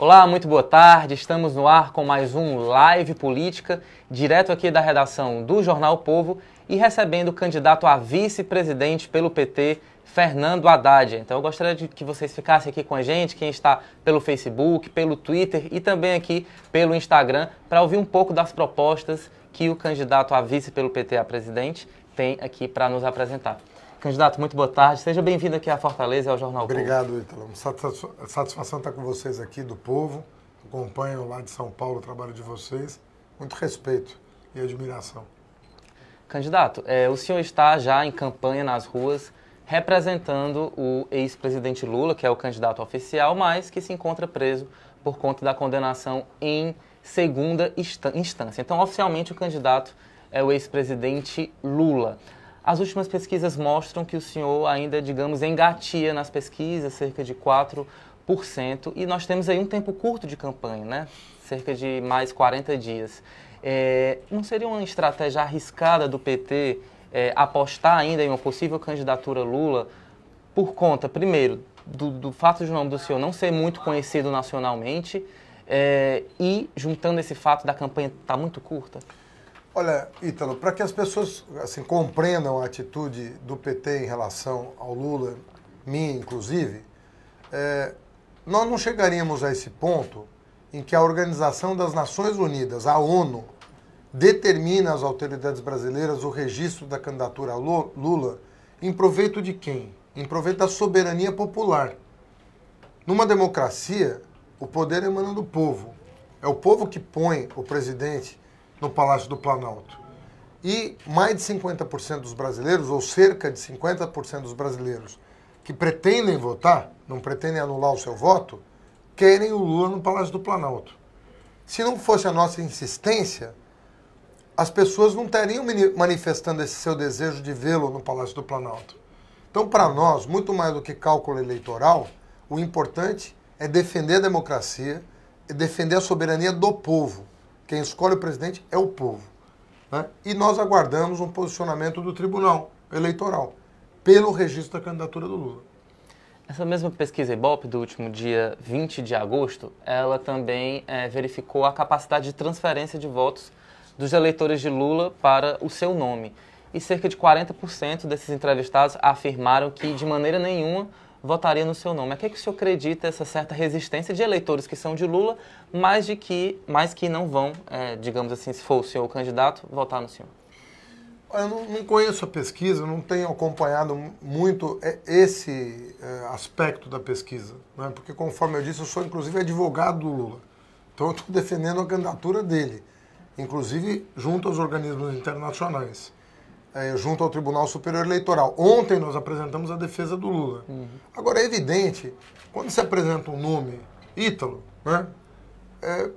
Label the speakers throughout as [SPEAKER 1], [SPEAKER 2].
[SPEAKER 1] Olá, muito boa tarde. Estamos no ar com mais um Live Política, direto aqui da redação do Jornal o Povo e recebendo o candidato a vice-presidente pelo PT, Fernando Haddad. Então eu gostaria de que vocês ficassem aqui com a gente, quem está pelo Facebook, pelo Twitter e também aqui pelo Instagram, para ouvir um pouco das propostas que o candidato a vice pelo PT a presidente tem aqui para nos apresentar. Candidato, muito boa tarde. Seja bem-vindo aqui à Fortaleza e ao Jornal Obrigado,
[SPEAKER 2] Ítalo. Satisfação estar com vocês aqui do povo. Acompanho lá de São Paulo o trabalho de vocês. Muito respeito e admiração.
[SPEAKER 1] Candidato, é, o senhor está já em campanha nas ruas representando o ex-presidente Lula, que é o candidato oficial, mas que se encontra preso por conta da condenação em segunda instância. Então, oficialmente, o candidato é o ex-presidente Lula. As últimas pesquisas mostram que o senhor ainda, digamos, engatia nas pesquisas, cerca de 4%, e nós temos aí um tempo curto de campanha, né? cerca de mais 40 dias. É, não seria uma estratégia arriscada do PT é, apostar ainda em uma possível candidatura Lula por conta, primeiro, do, do fato de o nome do senhor não ser muito conhecido nacionalmente é, e juntando esse fato da campanha estar tá muito curta?
[SPEAKER 2] Olha, Ítalo, para que as pessoas assim, compreendam a atitude do PT em relação ao Lula, minha inclusive, é, nós não chegaríamos a esse ponto em que a Organização das Nações Unidas, a ONU, determina às autoridades brasileiras o registro da candidatura a Lula em proveito de quem? Em proveito da soberania popular. Numa democracia, o poder emana do povo. É o povo que põe o presidente no Palácio do Planalto. E mais de 50% dos brasileiros, ou cerca de 50% dos brasileiros que pretendem votar, não pretendem anular o seu voto, querem o Lula no Palácio do Planalto. Se não fosse a nossa insistência, as pessoas não estariam manifestando esse seu desejo de vê-lo no Palácio do Planalto. Então, para nós, muito mais do que cálculo eleitoral, o importante é defender a democracia, e defender a soberania do povo. Quem escolhe o presidente é o povo. Né? E nós aguardamos um posicionamento do Tribunal Eleitoral pelo registro da candidatura do Lula.
[SPEAKER 1] Essa mesma pesquisa Ibope do último dia 20 de agosto, ela também é, verificou a capacidade de transferência de votos dos eleitores de Lula para o seu nome. E cerca de 40% desses entrevistados afirmaram que, de maneira nenhuma, votaria no seu nome. O que, é que o senhor acredita essa certa resistência de eleitores que são de Lula, mas, de que, mas que não vão, é, digamos assim, se for o senhor o candidato, votar no senhor?
[SPEAKER 2] Eu não, não conheço a pesquisa, não tenho acompanhado muito é, esse é, aspecto da pesquisa, né? porque, conforme eu disse, eu sou inclusive advogado do Lula. Então, eu estou defendendo a candidatura dele, inclusive junto aos organismos internacionais é, junto ao Tribunal Superior Eleitoral. Ontem nós apresentamos a defesa do Lula. Uhum. Agora, é evidente, quando se apresenta um nome, Ítalo, né? É,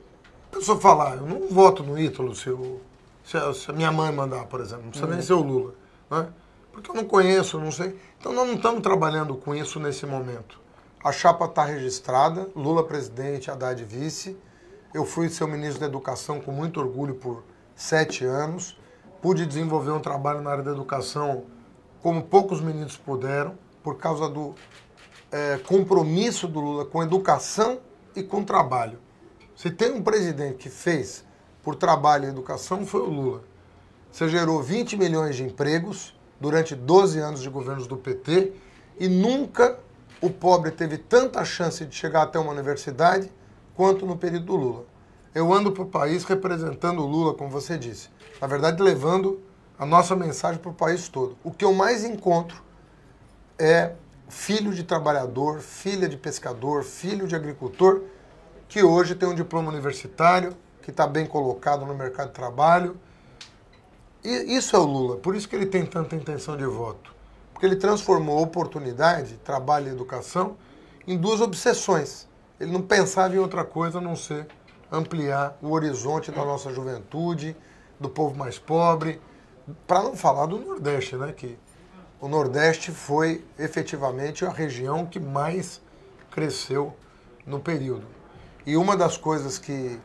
[SPEAKER 2] a pessoa fala, ah, eu não voto no Ítalo se, eu, se, a, se a minha mãe mandar, por exemplo, não precisa uhum. nem ser o Lula, né? Porque eu não conheço, não sei. Então, nós não estamos trabalhando com isso nesse momento. A chapa está registrada, Lula presidente, Haddad vice. Eu fui seu ministro da Educação com muito orgulho por sete anos pude desenvolver um trabalho na área da educação como poucos meninos puderam, por causa do é, compromisso do Lula com educação e com trabalho. Se tem um presidente que fez por trabalho e educação, foi o Lula. Você gerou 20 milhões de empregos durante 12 anos de governos do PT e nunca o pobre teve tanta chance de chegar até uma universidade quanto no período do Lula. Eu ando para o país representando o Lula, como você disse na verdade, levando a nossa mensagem para o país todo. O que eu mais encontro é filho de trabalhador, filha de pescador, filho de agricultor, que hoje tem um diploma universitário, que está bem colocado no mercado de trabalho. E isso é o Lula, por isso que ele tem tanta intenção de voto. Porque ele transformou oportunidade, trabalho e educação em duas obsessões. Ele não pensava em outra coisa a não ser ampliar o horizonte da nossa juventude, do povo mais pobre, para não falar do Nordeste, né? Que o Nordeste foi efetivamente a região que mais cresceu no período. E uma das coisas que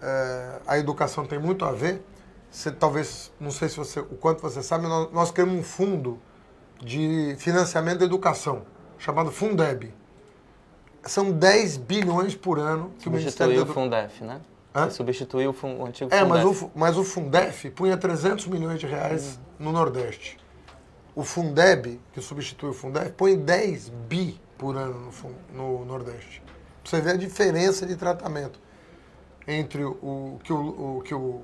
[SPEAKER 2] é, a educação tem muito a ver, você talvez, não sei se você, o quanto você sabe, nós, nós criamos um fundo de financiamento da educação, chamado Fundeb. São 10 bilhões por ano que Substituiu o Ministério da Edu... o
[SPEAKER 1] Fundef, né? Hã? Você substituiu o, o antigo É, mas o,
[SPEAKER 2] mas o Fundef punha 300 milhões de reais hum. no Nordeste. O Fundeb, que substitui o Fundef, põe 10 bi por ano no, no Nordeste. você ver a diferença de tratamento entre o que o, o, que o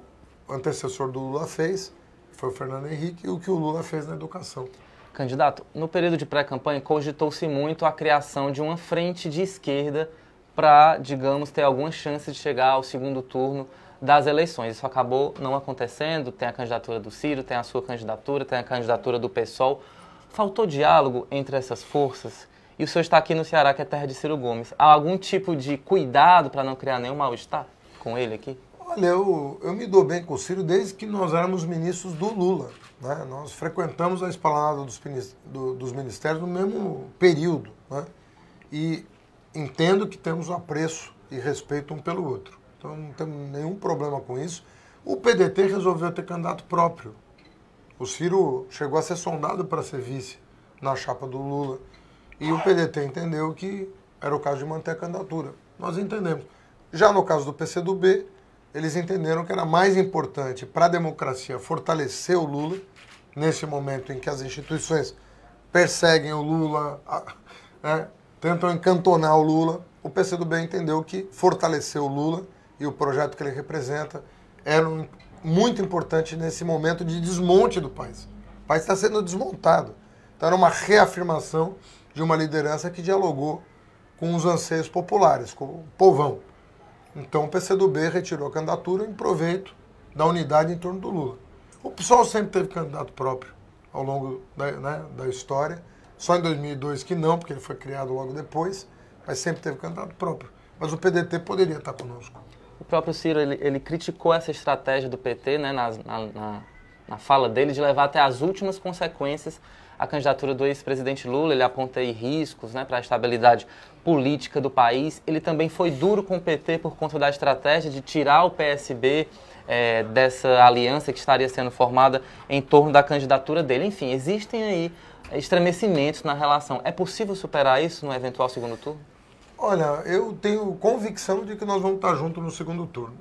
[SPEAKER 2] antecessor do Lula fez, foi o Fernando Henrique, e o que o Lula fez na educação.
[SPEAKER 1] Candidato, no período de pré-campanha, cogitou-se muito a criação de uma frente de esquerda para, digamos, ter alguma chance de chegar ao segundo turno das eleições. Isso acabou não acontecendo. Tem a candidatura do Ciro, tem a sua candidatura, tem a candidatura do PSOL. Faltou diálogo entre essas forças. E o senhor está aqui no Ceará, que é terra de Ciro Gomes. Há algum tipo de cuidado para não criar nenhum mal-estar com ele aqui?
[SPEAKER 2] Olha, eu, eu me dou bem com o Ciro desde que nós éramos ministros do Lula. Né? Nós frequentamos a esplanada dos, do, dos ministérios no mesmo período. Né? E entendo que temos um apreço e respeito um pelo outro. Então não temos nenhum problema com isso. O PDT resolveu ter candidato próprio. O Ciro chegou a ser sondado para ser vice na chapa do Lula. E o PDT entendeu que era o caso de manter a candidatura. Nós entendemos. Já no caso do PCdoB, eles entenderam que era mais importante para a democracia fortalecer o Lula, nesse momento em que as instituições perseguem o Lula, né? Tentou encantonar o Lula. O PCdoB entendeu que fortalecer o Lula e o projeto que ele representa era é um, muito importante nesse momento de desmonte do país. O país está sendo desmontado. Então era uma reafirmação de uma liderança que dialogou com os anseios populares, com o povão. Então o PCdoB retirou a candidatura em proveito da unidade em torno do Lula. O PSOL sempre teve candidato próprio ao longo da, né, da história. Só em 2002 que não, porque ele foi criado logo depois, mas sempre teve candidato próprio. Mas o PDT poderia estar conosco.
[SPEAKER 1] O próprio Ciro, ele, ele criticou essa estratégia do PT, né, na, na, na fala dele, de levar até as últimas consequências a candidatura do ex-presidente Lula, ele aponta aí riscos né, para a estabilidade política do país. Ele também foi duro com o PT por conta da estratégia de tirar o PSB é, dessa aliança que estaria sendo formada em torno da candidatura dele. Enfim, existem aí estremecimentos na relação. É possível superar isso no eventual segundo turno?
[SPEAKER 2] Olha, eu tenho convicção de que nós vamos estar juntos no segundo turno.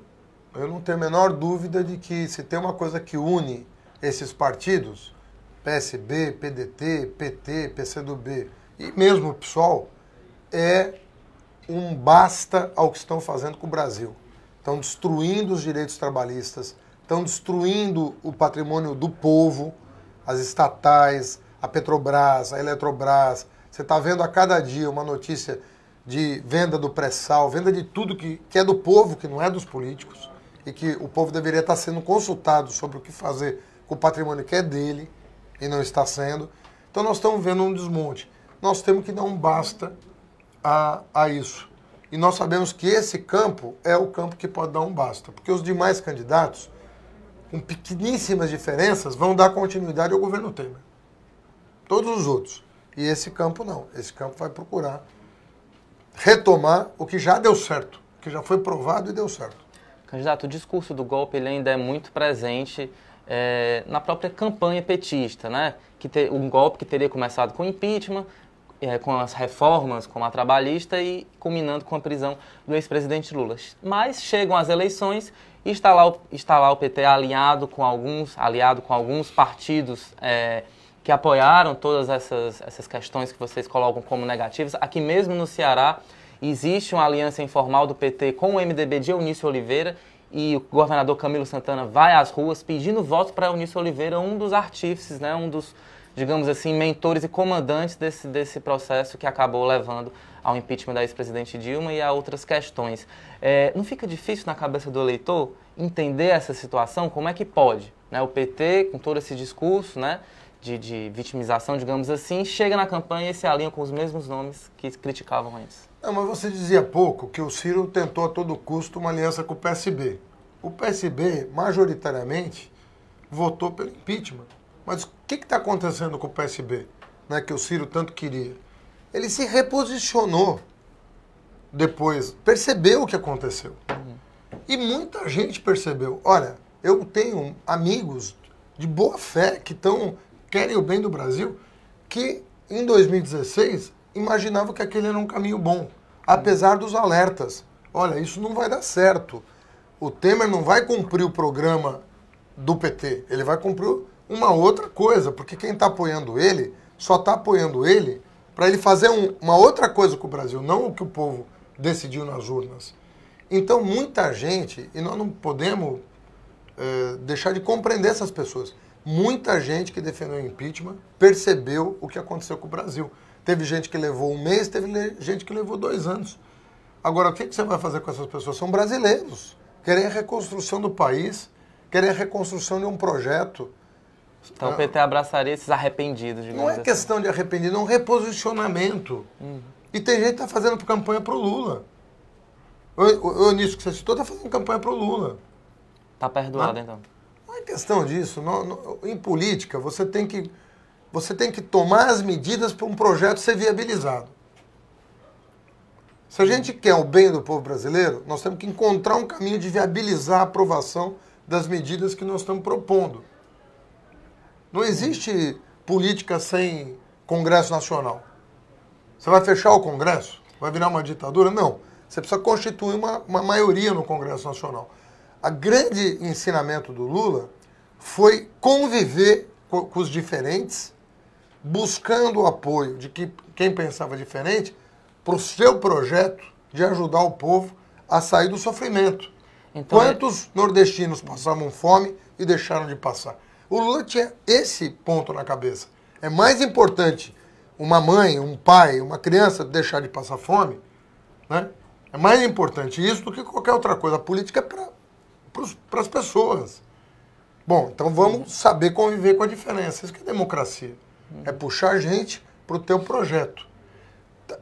[SPEAKER 2] Eu não tenho a menor dúvida de que se tem uma coisa que une esses partidos, PSB, PDT, PT, PCdoB e mesmo o PSOL, é um basta ao que estão fazendo com o Brasil. Estão destruindo os direitos trabalhistas, estão destruindo o patrimônio do povo, as estatais, a Petrobras, a Eletrobras. Você está vendo a cada dia uma notícia de venda do pré-sal, venda de tudo que, que é do povo, que não é dos políticos, e que o povo deveria estar sendo consultado sobre o que fazer com o patrimônio que é dele e não está sendo. Então nós estamos vendo um desmonte. Nós temos que dar um basta a, a isso. E nós sabemos que esse campo é o campo que pode dar um basta, porque os demais candidatos, com pequeníssimas diferenças, vão dar continuidade ao governo Temer todos os outros. E esse campo não. Esse campo vai procurar retomar o que já deu certo, o que já foi provado e deu certo.
[SPEAKER 1] Candidato, o discurso do golpe ele ainda é muito presente é, na própria campanha petista, né? Que ter, um golpe que teria começado com impeachment, é, com as reformas, com a trabalhista e culminando com a prisão do ex-presidente Lula. Mas chegam as eleições e está lá, o, está lá o PT alinhado com alguns, aliado com alguns partidos. É, que apoiaram todas essas, essas questões que vocês colocam como negativas. Aqui mesmo no Ceará existe uma aliança informal do PT com o MDB de Eunício Oliveira e o governador Camilo Santana vai às ruas pedindo votos para Eunício Oliveira, um dos artífices, né, um dos, digamos assim, mentores e comandantes desse, desse processo que acabou levando ao impeachment da ex-presidente Dilma e a outras questões. É, não fica difícil na cabeça do eleitor entender essa situação, como é que pode? Né? O PT, com todo esse discurso né, de, de, vitimização, digamos assim, chega na campanha e se alinha com os mesmos nomes que criticavam antes.
[SPEAKER 2] Não, mas você dizia pouco que o Ciro tentou a todo custo uma aliança com o PSB. O PSB, majoritariamente, votou pelo impeachment. Mas o que está acontecendo com o PSB, né, que o Ciro tanto queria? Ele se reposicionou depois, percebeu o que aconteceu. E muita gente percebeu. Olha, eu tenho amigos de boa fé que tão querem o bem do Brasil, que em 2016 imaginavam que aquele era um caminho bom, apesar dos alertas. Olha, isso não vai dar certo. O Temer não vai cumprir o programa do PT, ele vai cumprir uma outra coisa, porque quem está apoiando ele só está apoiando ele para ele fazer um, uma outra coisa com o Brasil, não o que o povo decidiu nas urnas. Então, muita gente, e nós não podemos é, deixar de compreender essas pessoas, muita gente que defendeu o impeachment percebeu o que aconteceu com o Brasil. Teve gente que levou um mês, teve gente que levou dois anos. Agora, o que você vai fazer com essas pessoas? São brasileiros. Querem a reconstrução do país, querem a reconstrução de um projeto. Então o PT
[SPEAKER 1] abraçaria esses arrependidos, digamos Não é assim. questão
[SPEAKER 2] de arrependido, é um reposicionamento. Uhum. E tem gente que está fazendo campanha para o Lula. O, o, nisso que você citou está fazendo campanha para o Lula.
[SPEAKER 1] Está perdoado, não, é? então.
[SPEAKER 2] Não é questão disso. Não, não, em política, você tem, que, você tem que tomar as medidas para um projeto ser viabilizado. Se a gente quer o bem do povo brasileiro, nós temos que encontrar um caminho de viabilizar a aprovação das medidas que nós estamos propondo. Não existe política sem Congresso Nacional. Você vai fechar o Congresso? Vai virar uma ditadura? Não. Você precisa constituir uma, uma maioria no Congresso Nacional. A grande ensinamento do Lula foi conviver com, com os diferentes, buscando o apoio de que, quem pensava diferente para o seu projeto de ajudar o povo a sair do sofrimento. Então, é Quantos é... nordestinos passavam fome e deixaram de passar? O Lula tinha esse ponto na cabeça. É mais importante uma mãe, um pai, uma criança deixar de passar fome, né? É mais importante isso do que qualquer outra coisa. A política é para as pessoas. Bom, então vamos saber conviver com a diferença. Isso que é democracia. É puxar gente para o teu projeto.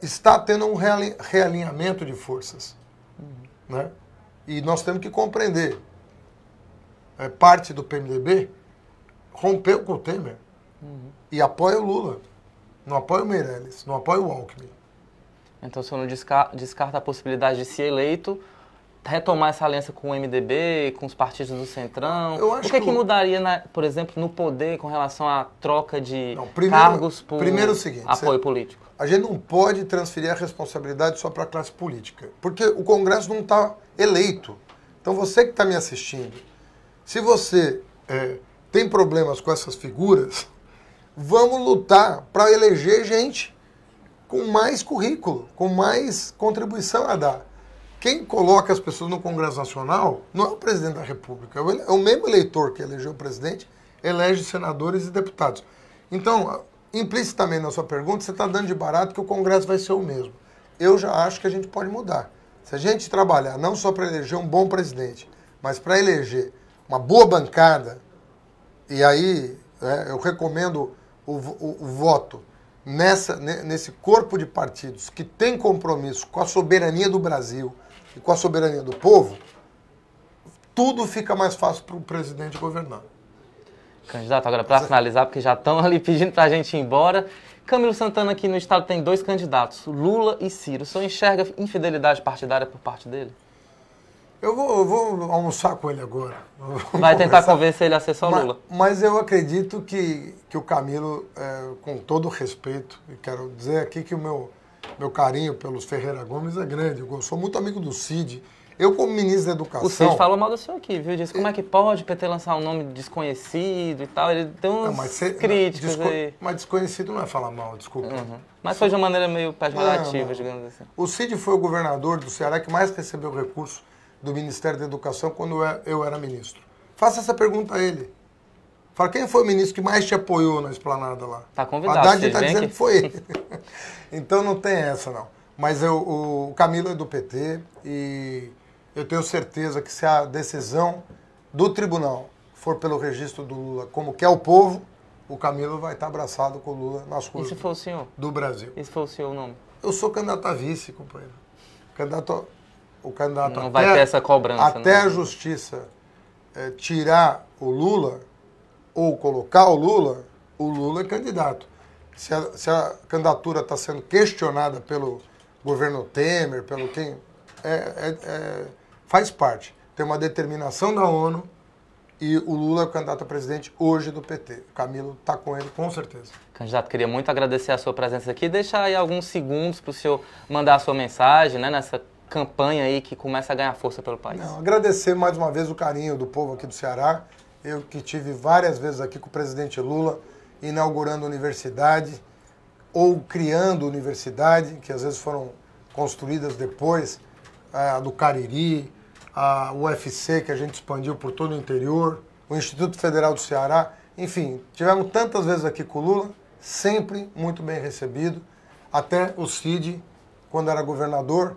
[SPEAKER 2] Está tendo um realinhamento de forças. Né? E nós temos que compreender. É parte do PMDB rompeu com o Temer e apoia o Lula. Não apoia o Meirelles, não apoia o Alckmin.
[SPEAKER 1] Então, o senhor não descarta a possibilidade de, ser eleito, retomar essa aliança com o MDB, com os partidos do Centrão? Eu acho o que, é que, que mudaria, na, por exemplo, no poder com relação à troca de não, primeiro, cargos por primeiro é o seguinte, apoio você, político?
[SPEAKER 2] A gente não pode transferir a responsabilidade só para a classe política, porque o Congresso não está eleito. Então, você que está me assistindo, se você é, tem problemas com essas figuras, vamos lutar para eleger gente com mais currículo, com mais contribuição a dar. Quem coloca as pessoas no Congresso Nacional não é o presidente da República, é o é mesmo eleitor que elegeu o presidente, elege senadores e deputados. Então, implicitamente na sua pergunta, você está dando de barato que o Congresso vai ser o mesmo. Eu já acho que a gente pode mudar. Se a gente trabalhar não só para eleger um bom presidente, mas para eleger uma boa bancada, e aí né, eu recomendo o, o, o voto nessa, nesse corpo de partidos que tem compromisso com a soberania do Brasil e com a soberania do povo, tudo fica mais fácil para o presidente governar.
[SPEAKER 1] Candidato, agora para finalizar, porque já estão ali pedindo para a gente ir embora. Camilo Santana aqui no estado tem dois candidatos, Lula e Ciro. O senhor enxerga infidelidade partidária por parte dele?
[SPEAKER 2] Eu vou, eu vou, almoçar com ele agora.
[SPEAKER 1] Vai tentar convencer ele a ser só Lula.
[SPEAKER 2] Mas, mas eu acredito que, que o Camilo, é, com todo respeito, e quero dizer aqui que o meu, meu carinho pelos Ferreira Gomes é grande. Eu sou muito amigo do Cid. Eu, como ministro da Educação. O Cid falou
[SPEAKER 1] mal do senhor aqui, viu? Disse como é que pode o PT lançar um nome desconhecido e tal. Ele tem uns não, mas cê, críticas não, aí.
[SPEAKER 2] Mas desconhecido não é falar mal, desculpa.
[SPEAKER 1] Uhum. Mas foi de uma maneira meio pejorativa, digamos assim.
[SPEAKER 2] O Cid foi o governador do Ceará que mais recebeu recursos do Ministério da Educação quando é, eu era ministro. Faça essa pergunta a ele. Fala, quem foi o ministro que mais te apoiou na esplanada lá? Tá convidado. Haddad está dizendo que foi ele. então não tem essa, não. Mas eu, o Camilo é do PT e eu tenho certeza que se a decisão do tribunal for pelo registro do Lula como quer o povo, o Camilo vai estar abraçado com o Lula nas ruas senhor? do Brasil. E se for o senhor o nome? Eu sou candidato a vice, companheiro. Candidato o candidato não até, vai ter essa cobrança né? até a justiça é, tirar o Lula ou colocar o Lula, o Lula é candidato. Se a, se a candidatura está sendo questionada pelo governo Temer, pelo quem é, é, é, faz parte. Tem uma determinação da ONU e o Lula é o candidato a presidente hoje do PT. O Camilo está com ele, com certeza.
[SPEAKER 1] Candidato, queria muito agradecer a sua presença aqui. Deixar aí alguns segundos para o senhor mandar a sua mensagem né, nessa campanha aí que começa a ganhar força pelo país. Não,
[SPEAKER 2] agradecer mais uma vez o carinho do povo aqui do Ceará. Eu que tive várias vezes aqui com o presidente Lula inaugurando universidade ou criando universidade, que às vezes foram construídas depois, a do Cariri, a UFC que a gente expandiu por todo o interior, o Instituto Federal do Ceará, enfim, tivemos tantas vezes aqui com o Lula, sempre muito bem recebido, até o Cid, quando era governador,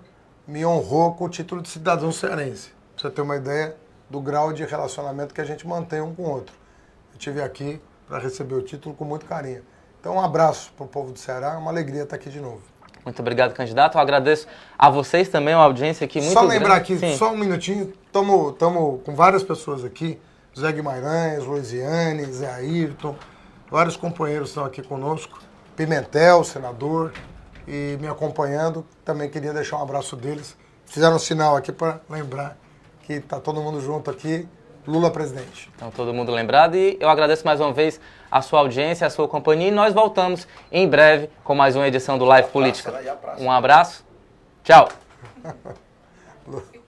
[SPEAKER 2] me honrou com o título de cidadão cearense. Pra você ter uma ideia do grau de relacionamento que a gente mantém um com o outro. Eu tive aqui para receber o título com muito carinho. Então, um abraço para o povo do Ceará, é uma alegria estar tá aqui de novo.
[SPEAKER 1] Muito obrigado, candidato. Eu agradeço a vocês também, a audiência aqui muito Só lembrar grande. aqui, Sim.
[SPEAKER 2] só um minutinho, estamos com várias pessoas aqui, Zé Guimarães, Luiziane, Zé Ayrton, vários companheiros estão aqui conosco, Pimentel, senador, e me acompanhando. Também queria deixar um abraço deles. Fizeram um sinal aqui para lembrar que está todo mundo junto aqui. Lula presidente.
[SPEAKER 1] Então, todo mundo lembrado. E eu agradeço mais uma vez a sua audiência, a sua companhia. E nós voltamos em breve com mais uma edição do Live Política. Né? Um abraço. Tchau.